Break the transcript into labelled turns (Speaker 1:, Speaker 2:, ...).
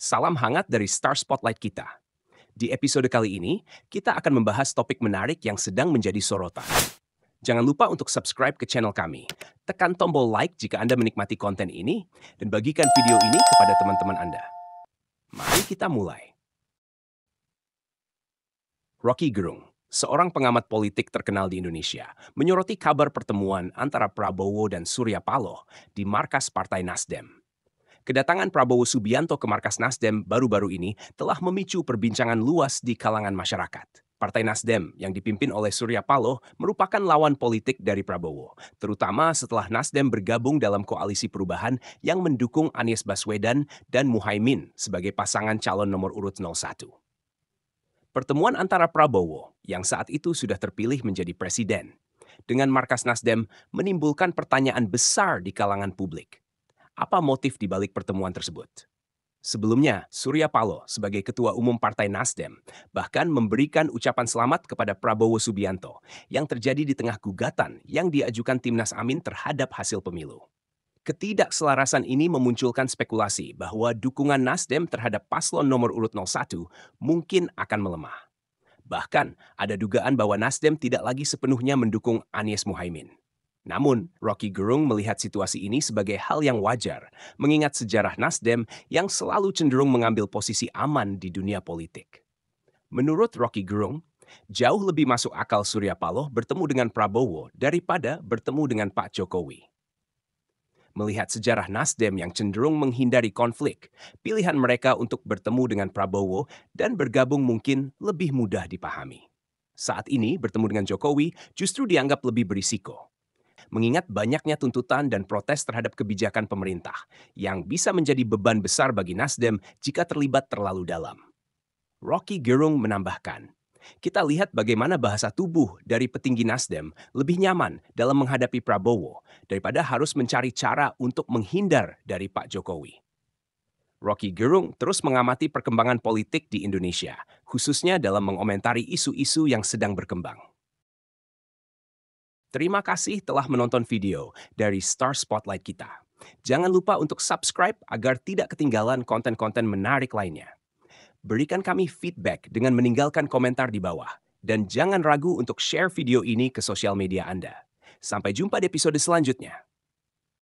Speaker 1: Salam hangat dari Star Spotlight kita. Di episode kali ini, kita akan membahas topik menarik yang sedang menjadi sorotan. Jangan lupa untuk subscribe ke channel kami. Tekan tombol like jika Anda menikmati konten ini, dan bagikan video ini kepada teman-teman Anda. Mari kita mulai. Rocky Gerung, seorang pengamat politik terkenal di Indonesia, menyoroti kabar pertemuan antara Prabowo dan Surya Paloh di markas Partai Nasdem. Kedatangan Prabowo Subianto ke markas Nasdem baru-baru ini telah memicu perbincangan luas di kalangan masyarakat. Partai Nasdem yang dipimpin oleh Surya Paloh merupakan lawan politik dari Prabowo, terutama setelah Nasdem bergabung dalam koalisi perubahan yang mendukung Anies Baswedan dan Muhaimin sebagai pasangan calon nomor urut 01. Pertemuan antara Prabowo, yang saat itu sudah terpilih menjadi presiden, dengan markas Nasdem menimbulkan pertanyaan besar di kalangan publik. Apa motif di balik pertemuan tersebut? Sebelumnya, Surya Paloh sebagai Ketua Umum Partai Nasdem bahkan memberikan ucapan selamat kepada Prabowo Subianto yang terjadi di tengah gugatan yang diajukan Timnas Amin terhadap hasil pemilu. Ketidakselarasan ini memunculkan spekulasi bahwa dukungan Nasdem terhadap paslon nomor urut 01 mungkin akan melemah. Bahkan, ada dugaan bahwa Nasdem tidak lagi sepenuhnya mendukung Anies Muhaimin. Namun, Rocky Gerung melihat situasi ini sebagai hal yang wajar, mengingat sejarah Nasdem yang selalu cenderung mengambil posisi aman di dunia politik. Menurut Rocky Gerung, jauh lebih masuk akal Surya Paloh bertemu dengan Prabowo daripada bertemu dengan Pak Jokowi. Melihat sejarah Nasdem yang cenderung menghindari konflik, pilihan mereka untuk bertemu dengan Prabowo dan bergabung mungkin lebih mudah dipahami. Saat ini bertemu dengan Jokowi justru dianggap lebih berisiko mengingat banyaknya tuntutan dan protes terhadap kebijakan pemerintah yang bisa menjadi beban besar bagi Nasdem jika terlibat terlalu dalam. Rocky Gerung menambahkan, kita lihat bagaimana bahasa tubuh dari petinggi Nasdem lebih nyaman dalam menghadapi Prabowo daripada harus mencari cara untuk menghindar dari Pak Jokowi. Rocky Gerung terus mengamati perkembangan politik di Indonesia, khususnya dalam mengomentari isu-isu yang sedang berkembang. Terima kasih telah menonton video dari Star Spotlight kita. Jangan lupa untuk subscribe agar tidak ketinggalan konten-konten menarik lainnya. Berikan kami feedback dengan meninggalkan komentar di bawah. Dan jangan ragu untuk share video ini ke sosial media Anda. Sampai jumpa di episode selanjutnya.